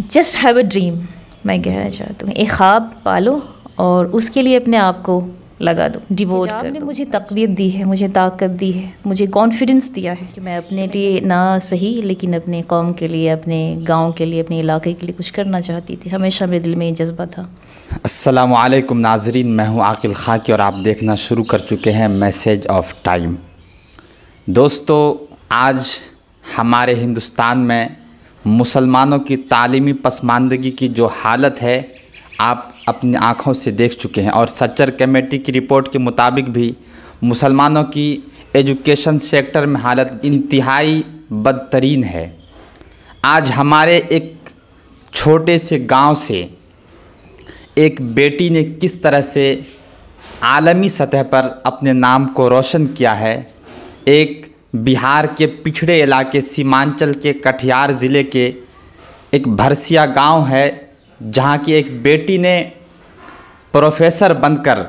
just have a dream मैं कहना चाहती हूँ एक ख्वाब पालो और उसके लिए अपने आप को लगा दो डिवोट ने मुझे तकवीत दी है मुझे ताकत दी है मुझे कॉन्फिडेंस दिया है कि मैं अपने लिए ना सही लेकिन अपने कौम के लिए अपने गांव के लिए अपने इलाके के लिए कुछ करना चाहती थी हमेशा मेरे दिल में ये जज्बा था वालेकुम नाजरीन मैं हूँ आकिल की और आप देखना शुरू कर चुके हैं मैसेज ऑफ टाइम दोस्तों आज हमारे हिंदुस्तान में मुसलमानों की तालीमी पसमानदगी की जो हालत है आप अपनी आँखों से देख चुके हैं और सच्चर कमेटी की रिपोर्ट के मुताबिक भी मुसलमानों की एजुकेशन सेक्टर में हालत इंतहाई बदतरीन है आज हमारे एक छोटे से गांव से एक बेटी ने किस तरह से आलमी सतह पर अपने नाम को रोशन किया है एक बिहार के पिछड़े इलाके सीमांचल के कटिहार ज़िले के एक भरसिया गांव है जहां की एक बेटी ने प्रोफेसर बनकर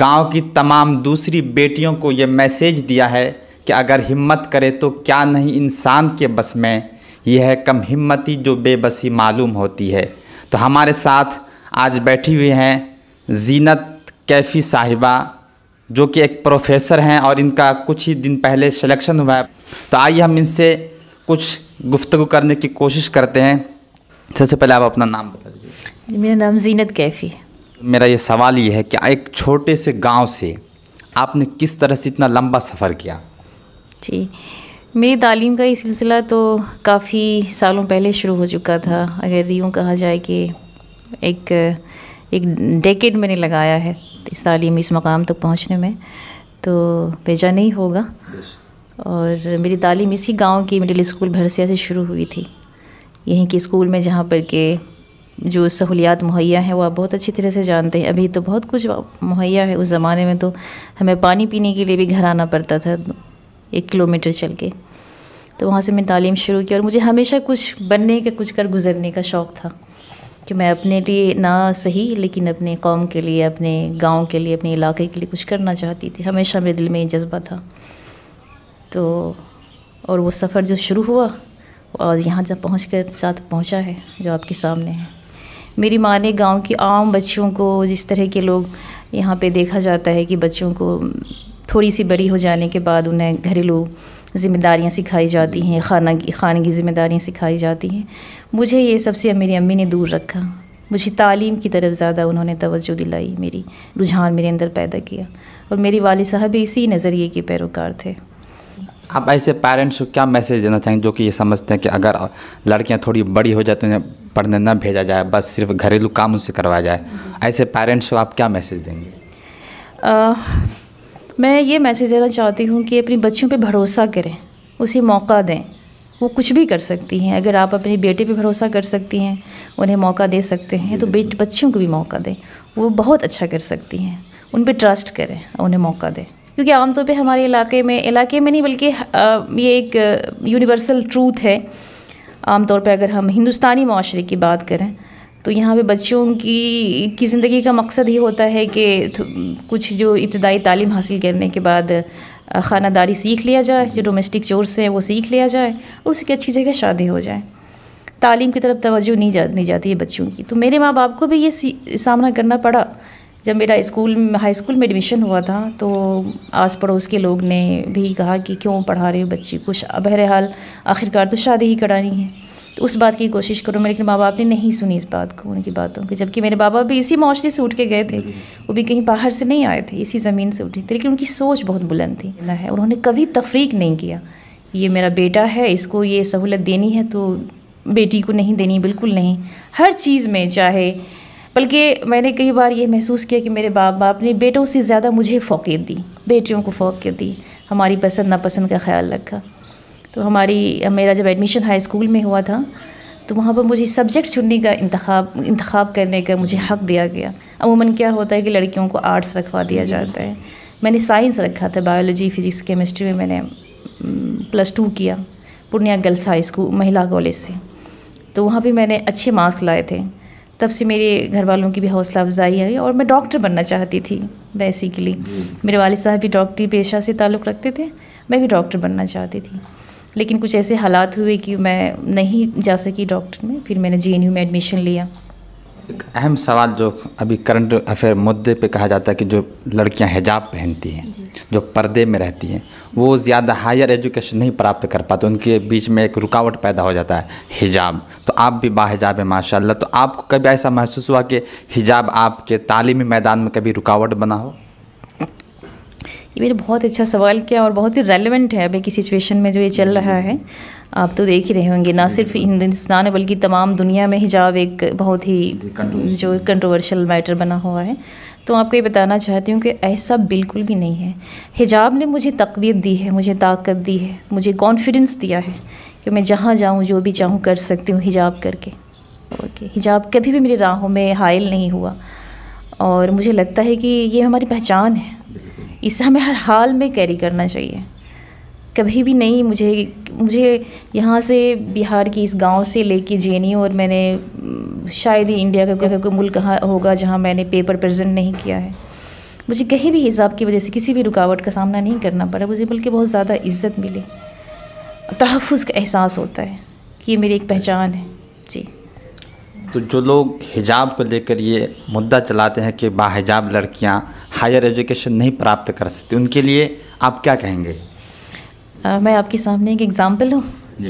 गांव की तमाम दूसरी बेटियों को ये मैसेज दिया है कि अगर हिम्मत करे तो क्या नहीं इंसान के बस में यह है कम हिम्मती जो बेबसी मालूम होती है तो हमारे साथ आज बैठी हुई हैं जीनत कैफ़ी साहिबा जो कि एक प्रोफेसर हैं और इनका कुछ ही दिन पहले सिलेक्शन हुआ है तो आइए हम इनसे कुछ गुफ्तु करने की कोशिश करते हैं सबसे पहले आप अपना नाम बता दीजिए मेरा नाम जीनत कैफ़ी है मेरा ये सवाल ये है कि एक छोटे से गांव से आपने किस तरह से इतना लंबा सफ़र किया जी मेरी तालीम का ये सिलसिला तो काफ़ी सालों पहले शुरू हो चुका था अगर यूँ कहा जाए कि एक एक डेकेड मैंने लगाया है इस तालीम इस मकाम तक तो पहुँचने में तो भेजा नहीं होगा और मेरी तालीम इसी गांव की मिडिल स्कूल भरसिया से शुरू हुई थी यहीं के स्कूल में जहाँ पर के जो सहूलियात मुहैया हैं वो आप बहुत अच्छी तरह से जानते हैं अभी तो बहुत कुछ मुहैया है उस ज़माने में तो हमें पानी पीने के लिए भी घर आना पड़ता था एक किलोमीटर चल के तो वहाँ से मैं तालीम शुरू की और मुझे हमेशा कुछ बनने का कुछ कर गुज़रने का शौक़ था कि मैं अपने लिए ना सही लेकिन अपने कौम के लिए अपने गांव के लिए अपने इलाके के लिए कुछ करना चाहती थी हमेशा मेरे दिल में ये जज्बा था तो और वो सफ़र जो शुरू हुआ और यहाँ जब पहुँच कर साथ पहुँचा है जो आपके सामने है मेरी माँ ने गाँव की आम बच्चियों को जिस तरह के लोग यहाँ पे देखा जाता है कि बच्चों को थोड़ी सी बड़ी हो जाने के बाद उन्हें घरेलू ज़िम्मेदारियाँ सिखाई जाती हैं खाना की खाने की ज़िम्मेदारियाँ सिखाई जाती हैं मुझे ये सबसे मेरी अम्मी ने दूर रखा मुझे तालीम की तरफ ज़्यादा उन्होंने तवज्जो दिलाई मेरी रुझान मेरे अंदर पैदा किया और मेरी वाल साहब इसी नज़रिए के पैरोकार थे आप ऐसे पेरेंट्स को क्या मैसेज देना चाहेंगे जो कि ये समझते हैं कि अगर लड़कियां थोड़ी बड़ी हो जाए तो उन्हें पढ़ने ना भेजा जाए बस सिर्फ घरेलू काम उनसे करवाया जाए ऐसे पेरेंट्स को आप क्या मैसेज देंगे आ, मैं ये मैसेज देना चाहती हूँ कि अपनी बच्चियों पे भरोसा करें उसे मौका दें वो कुछ भी कर सकती हैं अगर आप अपने बेटे पे भरोसा कर सकती हैं उन्हें मौका दे सकते हैं तो बेट बच्चियों को भी मौका दें वो बहुत अच्छा कर सकती हैं उन पर ट्रस्ट करें उन्हें मौका दें क्योंकि आमतौर पर हमारे इलाके में इलाके में नहीं बल्कि ये एक यूनिवर्सल ट्रूथ है आमतौर पर अगर हम हिंदुस्तानी माशरे की बात करें तो यहाँ पे बच्चों की की ज़िंदगी का मकसद ही होता है कि कुछ जो इब्तदाई तालीम हासिल करने के बाद खानादारी सीख लिया जाए जो डोमेस्टिक चोर्स हैं वो सीख लिया जाए और उसकी अच्छी जगह शादी हो जाए तालीम की तरफ तोज्जो नहीं जा नहीं जाती है बच्चों की तो मेरे माँ बाप को भी ये सामना करना पड़ा जब मेरा स्कूल हाई स्कूल में एडमिशन हुआ था तो आस पड़ोस के लोग ने भी कहा कि क्यों पढ़ा रहे हो बच्ची कुछ बहरहाल आखिरकार तो शादी ही करानी है तो उस बात की कोशिश करूँ मेरे लेकिन माँ बाप ने नहीं सुनी इस बात को उनकी बातों की जबकि मेरे बाबा भी इसी मुआरे से उठ के गए थे वो भी कहीं बाहर से नहीं आए थे इसी ज़मीन से उठे थे लेकिन उनकी सोच बहुत बुलंद थी ना है उन्होंने कभी तफरीक नहीं किया ये मेरा बेटा है इसको ये सहूलत देनी है तो बेटी को नहीं देनी बिल्कुल नहीं हर चीज़ में चाहे बल्कि मैंने कई बार ये महसूस किया कि मेरे बाप बाप ने बेटों से ज़्यादा मुझे फोकियत दी बेटियों को फोकियत दी हमारी पसंद नापसंद का ख्याल रखा तो हमारी मेरा जब एडमिशन हाई स्कूल में हुआ था तो वहाँ पर मुझे सब्जेक्ट चुनने का इंतखब इंतखब करने का मुझे हक़ दिया गया अमूमन क्या होता है कि लड़कियों को आर्ट्स रखवा दिया जाता है मैंने साइंस रखा था बायोलॉजी फिज़िक्स केमिस्ट्री में मैंने प्लस टू किया पूर्णिया गर्ल्स हाई स्कूल महिला कॉलेज से तो वहाँ भी मैंने अच्छे मार्क्स लाए थे तब से मेरे घर वालों की भी हौसला अफजाई आई और मैं डॉक्टर बनना चाहती थी बेसिकली मेरे वाले साहब भी डॉक्टरी पेशा से ताल्लुक़ रखते थे मैं भी डॉक्टर बनना चाहती थी लेकिन कुछ ऐसे हालात हुए कि मैं नहीं जा सकी डॉक्टर में फिर मैंने जे में एडमिशन लिया एक अहम सवाल जो अभी करंट अफेयर मुद्दे पे कहा जाता है कि जो लड़कियां हिजाब पहनती हैं जो पर्दे में रहती हैं वो ज़्यादा हायर एजुकेशन नहीं प्राप्त कर पाते उनके बीच में एक रुकावट पैदा हो जाता है हिजाब तो आप भी बाहिजाब है माशाल्लाह तो आपको कभी ऐसा महसूस हुआ कि हिजाब आपके तालीमी मैदान में कभी रुकावट बना हो ये मेरा बहुत अच्छा सवाल किया और बहुत ही रेलिवेंट है अभी की सिचुएशन में जो ये चल रहा है आप तो देख ही रहे होंगे ना सिर्फ हिंदुस्तान बल्कि तमाम दुनिया में हिजाब एक बहुत ही जो कंट्रोवर्शियल मैटर बना हुआ है तो आपको ये बताना चाहती हूँ कि ऐसा बिल्कुल भी नहीं है हिजाब ने मुझे तकवीत दी है मुझे ताकत दी है मुझे कॉन्फिडेंस दिया है कि मैं जहाँ जाऊँ जो भी चाहूँ कर सकती हूँ हिजाब करके ओके हिजाब कभी भी मेरी राहों में हायल नहीं हुआ और मुझे लगता है कि ये हमारी पहचान है इसे हमें हर हाल में कैरी करना चाहिए कभी भी नहीं मुझे मुझे यहाँ से बिहार की इस गांव से लेके जे और मैंने शायद ही इंडिया का कोई मुल्क कहाँ होगा जहाँ मैंने पेपर प्रेजेंट नहीं किया है मुझे कहीं भी हिसाब की वजह से किसी भी रुकावट का सामना नहीं करना पड़ा मुझे बल्कि बहुत ज़्यादा इज्जत मिली तहफ़ का एहसास होता है कि ये मेरी एक पहचान है जी तो जो लोग हिजाब को लेकर ये मुद्दा चलाते हैं कि बाहिजाब लड़कियाँ हायर एजुकेशन नहीं प्राप्त कर सकते उनके लिए आप क्या कहेंगे आ, मैं आपके सामने एक एग्ज़ाम्पल हूँ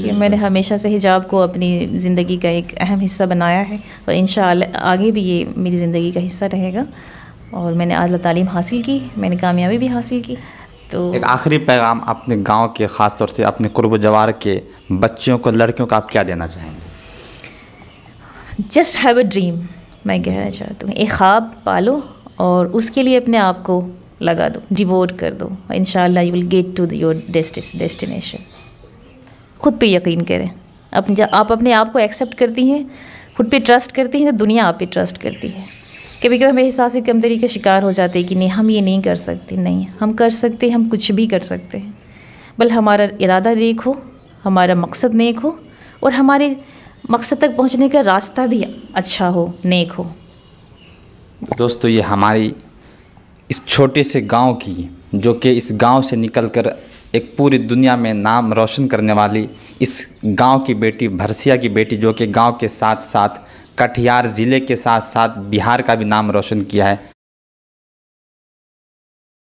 कि मैंने हमेशा से हिजाब को अपनी ज़िंदगी का एक अहम हिस्सा बनाया है और इन आगे भी ये मेरी ज़िंदगी का हिस्सा रहेगा और मैंने अला तालीम हासिल की मैंने कामयाबी भी हासिल की तो एक आखिरी पैगाम अपने गांव के ख़ास तौर से अपने कुर्ब जवार के बच्चों को लड़कियों को आप क्या देना चाहेंगे जस्ट हैव अ ड्रीम मैं कहना चाहती हूँ एक ख्वाब पालो और उसके लिए अपने आप को लगा दो डिवोट कर दो in you will get to your destination खुद पे यकीन करें अपने जब आप अपने आप को एक्सेप्ट करती हैं खुद पे ट्रस्ट करती हैं तो दुनिया आप पे ट्रस्ट करती है कभी कभी हमें एहसास कमतरी का शिकार हो जाते हैं कि नहीं हम ये नहीं कर सकते नहीं हम कर सकते हम कुछ भी कर सकते हैं बल हमारा इरादा नेक हो हमारा मकसद नेक हो और हमारे मकसद तक पहुंचने का रास्ता भी अच्छा हो नेक हो दोस्तों ये हमारी इस छोटे से गांव की जो कि इस गांव से निकलकर एक पूरी दुनिया में नाम रोशन करने वाली इस गांव की बेटी भरसिया की बेटी जो कि गांव के साथ साथ कटिहार ज़िले के साथ साथ बिहार का भी नाम रोशन किया है